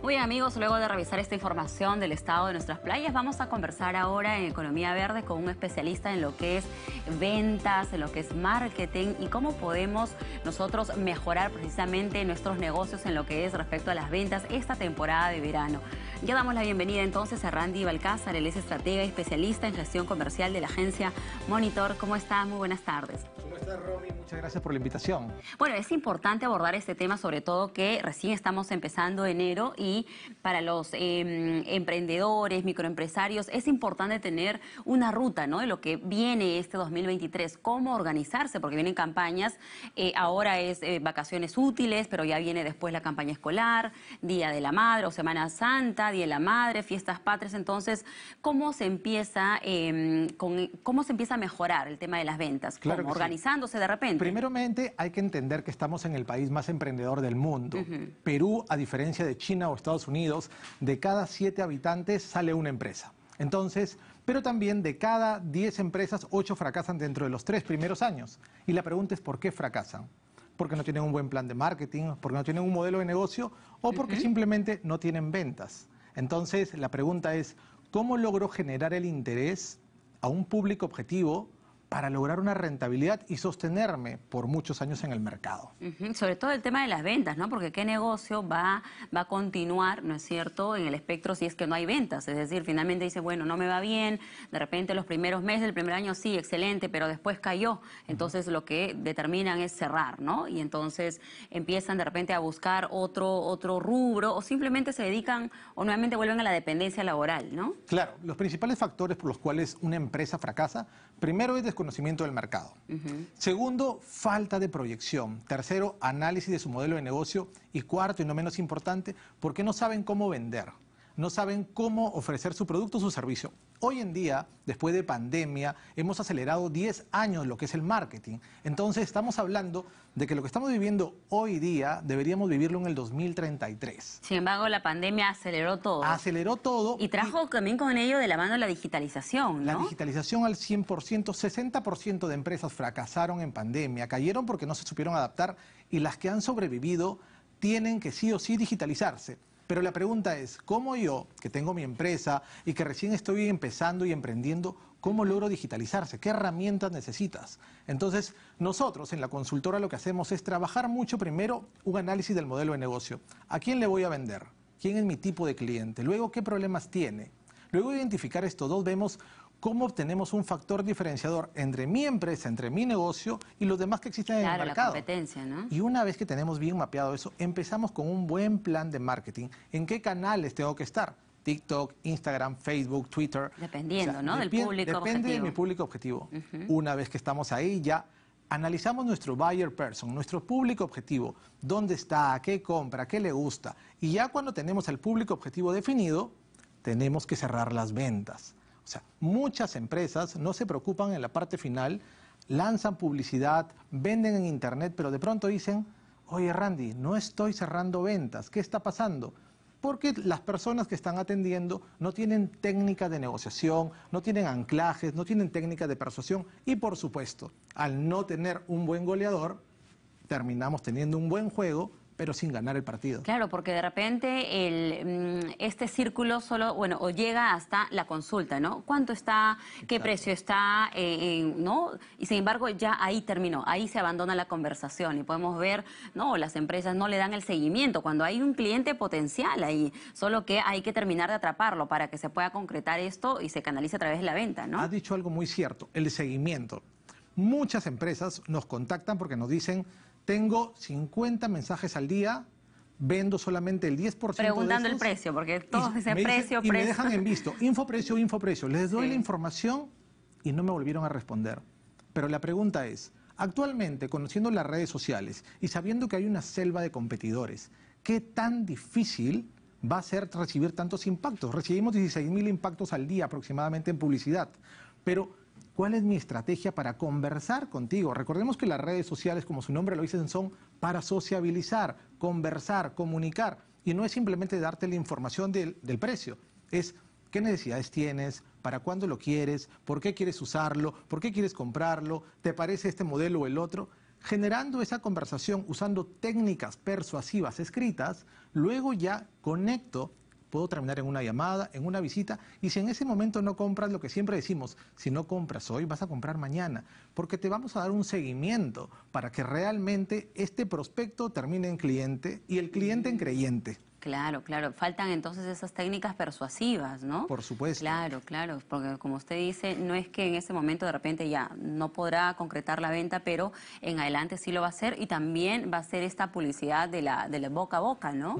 Muy bien amigos, luego de revisar esta información del estado de nuestras playas, vamos a conversar ahora en Economía Verde con un especialista en lo que es ventas, en lo que es marketing y cómo podemos nosotros mejorar precisamente nuestros negocios en lo que es respecto a las ventas esta temporada de verano. Ya damos la bienvenida entonces a Randy Balcázar, él es estratega y especialista en gestión comercial de la agencia Monitor. ¿Cómo estás? Muy buenas tardes. ¿Cómo estás, Romy? Muchas gracias por la invitación. Bueno, es importante abordar este tema, sobre todo que recién estamos empezando enero y para los em, emprendedores, microempresarios, es importante tener una ruta, ¿no? De lo que viene este 2023, cómo organizarse, porque vienen campañas, eh, ahora es eh, vacaciones útiles, pero ya viene después la campaña escolar, Día de la Madre o Semana Santa, Día de la Madre, Fiestas Patres. entonces, ¿cómo se empieza, em, con, cómo se empieza a mejorar el tema de las ventas? Claro Organizándose de repente primeramente hay que entender que estamos en el país más emprendedor del mundo. Perú, a diferencia de China o Estados Unidos, de cada siete habitantes sale una empresa. Entonces, pero también de cada diez empresas, ocho fracasan dentro de los tres primeros años. Y la pregunta es, ¿por qué fracasan? Porque no tienen un buen plan de marketing, porque no tienen un modelo de negocio o porque simplemente no tienen ventas. Entonces, la pregunta es, ¿cómo logro generar el interés a un público objetivo para lograr una rentabilidad y sostenerme por muchos años en el mercado. Sobre todo el tema de las ventas, ¿no? Porque qué negocio va, va a continuar, ¿no es cierto?, en el espectro si es que no hay ventas. Es decir, finalmente dice, bueno, no me va bien, de repente los primeros meses, del primer año sí, excelente, pero después cayó. Entonces lo que determinan es cerrar, ¿no? Y entonces empiezan de repente a buscar otro, otro rubro o simplemente se dedican o nuevamente vuelven a la dependencia laboral, ¿no? Claro, los principales factores por los cuales una empresa fracasa Primero es desconocimiento del mercado. Segundo, falta de proyección. Tercero, análisis de su modelo de negocio. Y cuarto, y no menos importante, porque no saben cómo vender no saben cómo ofrecer su producto o su servicio. Hoy en día, después de pandemia, hemos acelerado 10 años lo que es el marketing. Entonces, estamos hablando de que lo que estamos viviendo hoy día deberíamos vivirlo en el 2033. Sin embargo, la pandemia aceleró todo. Aceleró todo. Y trajo también con ello de la mano la digitalización. La digitalización al 100%, 60% de empresas fracasaron en pandemia, cayeron porque no se supieron adaptar y las que han sobrevivido tienen que sí o sí digitalizarse. Pero la pregunta es, ¿cómo yo, que tengo mi empresa y que recién estoy empezando y emprendiendo, ¿Cómo logro digitalizarse? ¿Qué herramientas necesitas? Entonces, nosotros en la consultora lo que hacemos es trabajar mucho primero un análisis del modelo de negocio. ¿A quién le voy a vender? ¿Quién es mi tipo de cliente? Luego, ¿qué problemas tiene? Luego de identificar estos dos, vemos ¿Cómo obtenemos un factor diferenciador entre mi empresa, entre mi negocio y los demás que existen en el mercado? La competencia, Y una vez que tenemos bien mapeado eso, empezamos con un buen plan de marketing. ¿En qué canales tengo que estar? TikTok, Instagram, Facebook, Twitter. Dependiendo, ¿no? Del público objetivo. Depende de mi público objetivo. Una vez que estamos ahí, ya analizamos nuestro buyer person, nuestro público objetivo, dónde está, qué compra, qué le gusta. Y ya cuando tenemos el público objetivo definido, tenemos que cerrar las ventas. O sea, muchas empresas no se preocupan en la parte final, lanzan publicidad, venden en Internet, pero de pronto dicen, oye Randy, no estoy cerrando ventas, ¿qué está pasando? Porque las personas que están atendiendo no tienen técnica de negociación, no tienen anclajes, no tienen técnica de persuasión y por supuesto, al no tener un buen goleador, terminamos teniendo un buen juego, pero sin ganar el partido. Claro, porque de repente mm, este círculo solo, bueno, llega hasta la consulta, ¿no? ¿Cuánto está? ¿Qué precio está? Eh, eh, ¿No? Y sin embargo, ya ahí terminó, ahí se abandona la conversación y podemos ver, ¿no? Las empresas no le dan el seguimiento cuando hay un cliente potencial ahí, solo que hay que terminar de atraparlo para que se pueda concretar esto y se canalice a través de la venta, ¿no? Ha dicho algo muy cierto, el seguimiento. Muchas empresas nos contactan porque nos dicen, tengo 50 mensajes al día, vendo solamente el 10%. Preguntando el precio, porque todos dicen precio, precio. Y me dejan en visto, info precio Les doy la información y no me volvieron a responder. Pero la pregunta es, actualmente, conociendo las redes sociales y sabiendo que hay una selva de competidores, ¿qué tan difícil va a ser recibir tantos impactos? Recibimos 16 mil impactos al día aproximadamente en publicidad, pero cuál es mi estrategia para conversar contigo. Recordemos que las redes sociales, como su nombre lo dicen, son para sociabilizar, conversar, comunicar. Y no es simplemente darte la información del, del precio, es qué necesidades tienes, para cuándo lo quieres, por qué quieres usarlo, por qué quieres comprarlo, te parece este modelo o el otro. Generando esa conversación usando técnicas persuasivas escritas, luego ya conecto puedo terminar en una llamada, en una visita, y si en ese momento no compras lo que siempre decimos, si no compras hoy, vas a comprar mañana, porque te vamos a dar un seguimiento para que realmente este prospecto termine en cliente y el cliente en creyente. Claro, claro. Faltan entonces esas técnicas persuasivas, ¿no? Por supuesto. Claro, claro. Porque como usted dice, no es que en ese momento de repente ya no podrá concretar la venta, pero en adelante sí lo va a hacer y también va a ser esta publicidad de la, de la boca a boca, ¿no?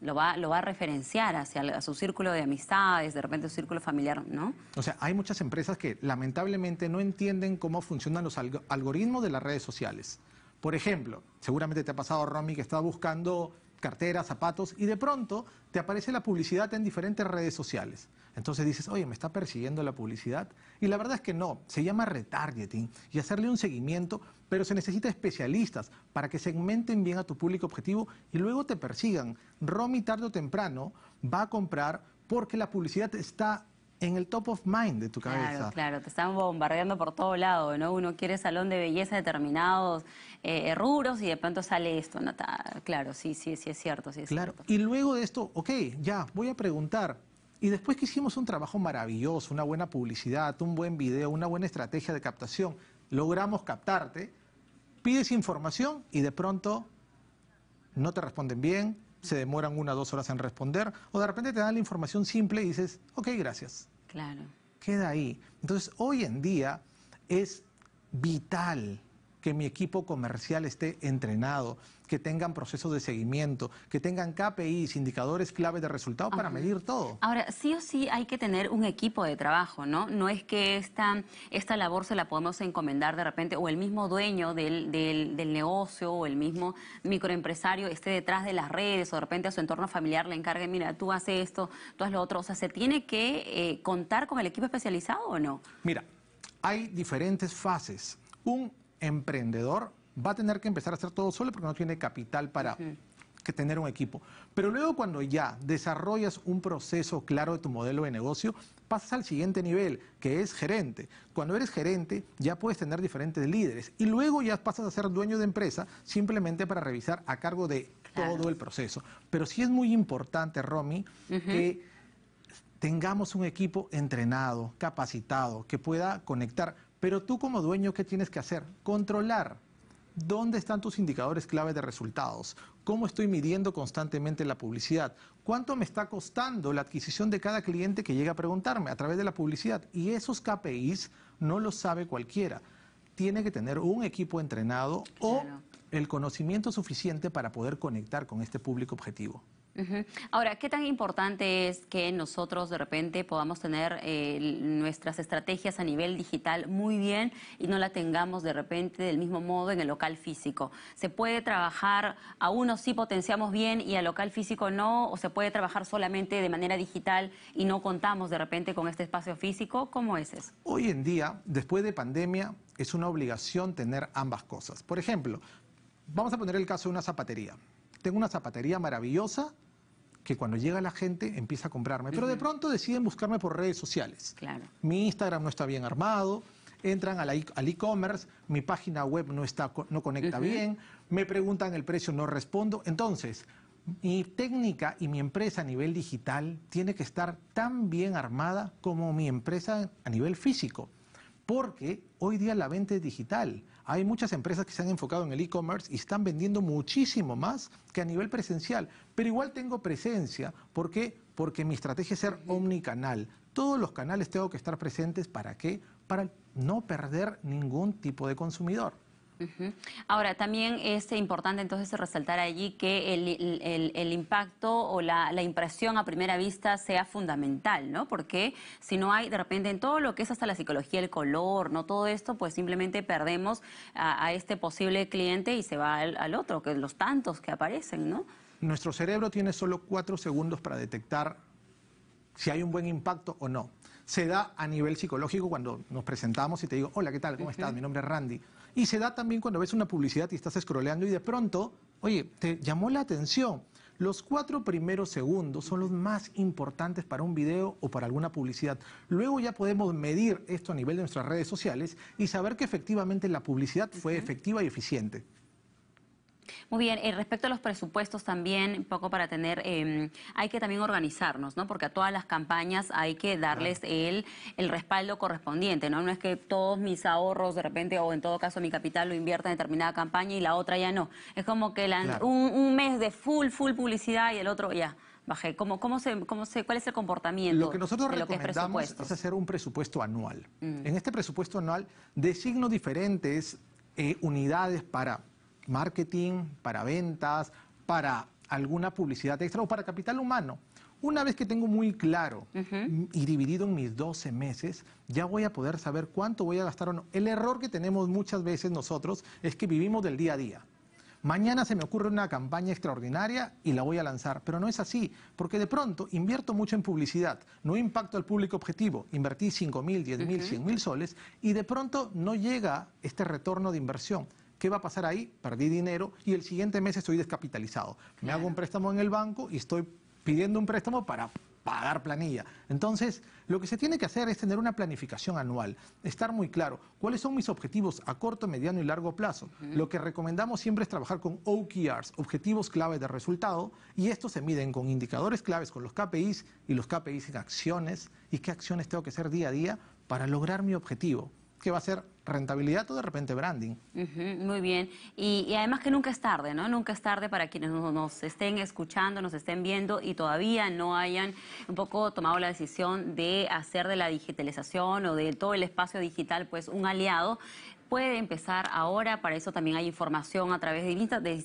lo, va, lo va a referenciar hacia su círculo de amistades, de repente su círculo familiar, ¿no? O sea, hay muchas empresas que lamentablemente no entienden cómo funcionan los algoritmos de las redes sociales. Por ejemplo, seguramente te ha pasado, Romy, que estaba buscando carteras, zapatos, y de pronto te aparece la publicidad en diferentes redes sociales. Entonces dices, oye, me está persiguiendo la publicidad. Y la verdad es que no, se llama retargeting y hacerle un seguimiento, pero se necesita especialistas para que segmenten bien a tu público objetivo y luego te persigan. Romy tarde o temprano va a comprar porque la publicidad está en el top of mind de tu cabeza. Claro, claro, te están bombardeando por todo lado, ¿no? Uno quiere salón de belleza determinados eh, eh y de pronto sale esto, ¿no? Claro, sí, sí, sí es cierto, sí es claro. Y luego de esto, ok, ya, voy a preguntar. Y después que hicimos un trabajo maravilloso, una buena publicidad, un buen video, una buena estrategia de captación, logramos captarte, pides información y de pronto no te responden bien, se demoran una o dos horas en responder, o de repente te dan la información simple y dices, ok, gracias. Claro. Queda ahí. Entonces, hoy en día es vital que mi equipo comercial esté entrenado, que tengan procesos de seguimiento, que tengan KPIs, indicadores clave de resultados para medir todo. Ahora, sí o sí hay que tener un equipo de trabajo, ¿no? No es que esta, esta labor se la podemos encomendar de repente o el mismo dueño del, negocio o el mismo microempresario esté detrás de las redes o de repente a su entorno familiar le encargue, mira, tú haces esto, tú haces lo otro. O sea, ¿se tiene que eh, contar con el equipo especializado o no? Mira, hay diferentes fases. Un emprendedor va a tener que empezar a hacer todo solo porque no tiene capital para que tener un equipo. Pero luego cuando ya desarrollas un proceso claro de tu modelo de negocio, pasas al siguiente nivel, que es gerente. Cuando eres gerente ya puedes tener diferentes líderes y luego ya pasas a ser dueño de empresa simplemente para revisar a cargo de todo el proceso. Pero sí es muy importante, Romy, que tengamos un equipo entrenado, capacitado, que pueda conectar pero tú como dueño, ¿qué tienes que hacer? Controlar. ¿Dónde están tus indicadores clave de resultados? ¿Cómo estoy midiendo constantemente la publicidad? ¿Cuánto me está costando la adquisición de cada cliente que llega a preguntarme a través de la publicidad? Y esos KPIs no los sabe cualquiera. Tiene que tener un equipo entrenado o el conocimiento suficiente para poder conectar con este público objetivo. Ahora, ¿qué tan importante es que nosotros de repente podamos tener eh, nuestras estrategias a nivel digital muy bien y no la tengamos de repente del mismo modo en el local físico? ¿Se puede trabajar, a uno sí potenciamos bien y al local físico no? ¿O se puede trabajar solamente de manera digital y no contamos de repente con este espacio físico? ¿Cómo es eso? Hoy en día, después de pandemia, es una obligación tener ambas cosas. Por ejemplo, vamos a poner el caso de una zapatería tengo una zapatería maravillosa que cuando llega la gente empieza a comprarme, pero de pronto deciden buscarme por redes sociales. Claro. Mi Instagram no está bien armado, entran al e-commerce, mi página web no, conecta bien, me preguntan el precio, no respondo. Entonces, mi técnica y mi empresa a nivel digital tiene que estar tan bien armada como mi empresa a nivel físico, porque hoy día la venta es digital. Hay muchas empresas que se han enfocado en el e-commerce y están vendiendo muchísimo más que a nivel presencial. Pero igual tengo presencia. ¿Por qué? Porque mi estrategia es ser omnicanal. Todos los canales tengo que estar presentes. ¿Para qué? Para no perder ningún tipo de consumidor. Ahora, también es importante entonces resaltar allí que el, impacto o la, impresión a primera vista sea fundamental, ¿no? Porque si no hay, de repente, en todo lo que es hasta la psicología, el color, ¿no? Todo esto, pues simplemente perdemos a, este posible cliente y se va al, otro, que es los tantos que aparecen, ¿no? Nuestro cerebro tiene solo cuatro segundos para detectar si hay un buen impacto o no se da a nivel psicológico cuando nos presentamos y te digo, hola, ¿qué tal? ¿Cómo estás? Mi nombre es Randy. Y se da también cuando ves una publicidad y estás scrolleando y de pronto, oye, te llamó la atención. Los cuatro primeros segundos son los más importantes para un video o para alguna publicidad. Luego ya podemos medir esto a nivel de nuestras redes sociales y saber que efectivamente la publicidad fue efectiva y eficiente. Muy bien, eh, respecto a los presupuestos también, un poco para tener, em, hay que también organizarnos, ¿no? Porque a todas las campañas hay que darles el, el respaldo correspondiente, ¿no? No es que todos mis ahorros de repente, o en todo caso mi capital lo invierta en determinada campaña y la otra ya no. Es como que la, un, mes de full, full publicidad y el otro ya. Bajé. ¿Cómo, cómo se, cómo se, ¿Cuál es el comportamiento? Lo que nosotros recomendamos es, hacer un presupuesto anual. Mm. En este presupuesto anual designo diferentes eh, unidades para marketing, para ventas, para alguna publicidad extra o para capital humano. Una vez que tengo muy claro y dividido en mis 12 meses, ya voy a poder saber cuánto voy a gastar o no. El error que tenemos muchas veces nosotros es que vivimos del día a día. Mañana se me ocurre una campaña extraordinaria y la voy a lanzar, pero no es así, porque de pronto invierto mucho en publicidad, no impacto al público objetivo, invertí 5 mil, 10 mil, mil soles y de pronto no llega este retorno de inversión. ¿Qué va a pasar ahí? Perdí dinero y el siguiente mes estoy descapitalizado. Me hago un préstamo en el banco y estoy pidiendo un préstamo para pagar planilla. Entonces, lo que se tiene que hacer es tener una planificación anual, estar muy claro cuáles son mis objetivos a corto, mediano y largo plazo. Lo que recomendamos siempre es trabajar con OKRs, objetivos clave de resultado, y estos se miden con indicadores claves, con los KPIs y los KPIs en acciones, y qué acciones tengo que hacer día a día para lograr mi objetivo que va a ser rentabilidad o de repente branding. muy bien. Y, además que nunca es tarde, ¿no? Nunca es tarde para quienes nos, nos, estén escuchando, nos estén viendo y todavía no hayan un poco tomado la decisión de hacer de la digitalización o de todo el espacio digital pues un aliado puede empezar ahora? Para eso también hay información a través de,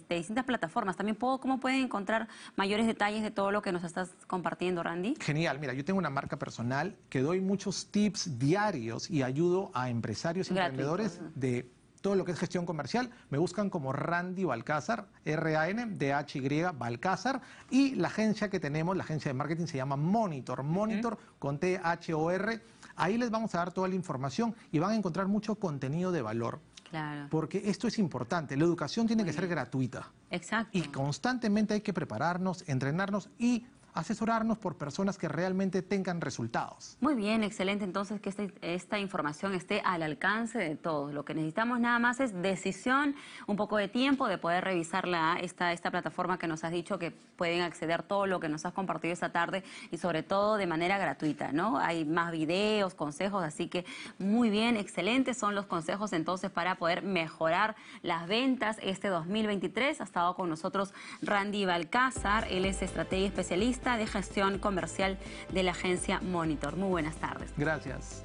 distintas plataformas. También, puedo, ¿cómo pueden encontrar mayores detalles de todo lo que nos estás compartiendo, Randy? Genial. Mira, yo tengo una marca personal que doy muchos tips diarios y ayudo a empresarios y emprendedores de todo lo que es gestión comercial. Me buscan como Randy Balcázar, R-A-N-D-H-Y Balcázar. Y la agencia que tenemos, la agencia de marketing, se llama Monitor. Monitor con T-H-O-R Ahí les vamos a dar toda la información y van a encontrar mucho contenido de valor. Claro. Porque esto es importante. La educación tiene que ser gratuita. Exacto. Y constantemente hay que prepararnos, entrenarnos y asesorarnos por personas que realmente tengan resultados. Muy bien, excelente entonces que este, esta información esté al alcance de todos. Lo que necesitamos nada más es decisión, un poco de tiempo de poder revisar la, ¿ah? esta, esta plataforma que nos has dicho que pueden acceder todo lo que nos has compartido esta tarde y sobre todo de manera gratuita, ¿no? Hay más videos, consejos, así que muy bien, excelente son los consejos entonces para poder mejorar las ventas este 2023. Ha estado con nosotros Randy Balcázar, él es estrategia especialista de gestión comercial de la agencia Monitor. Muy buenas tardes. Gracias.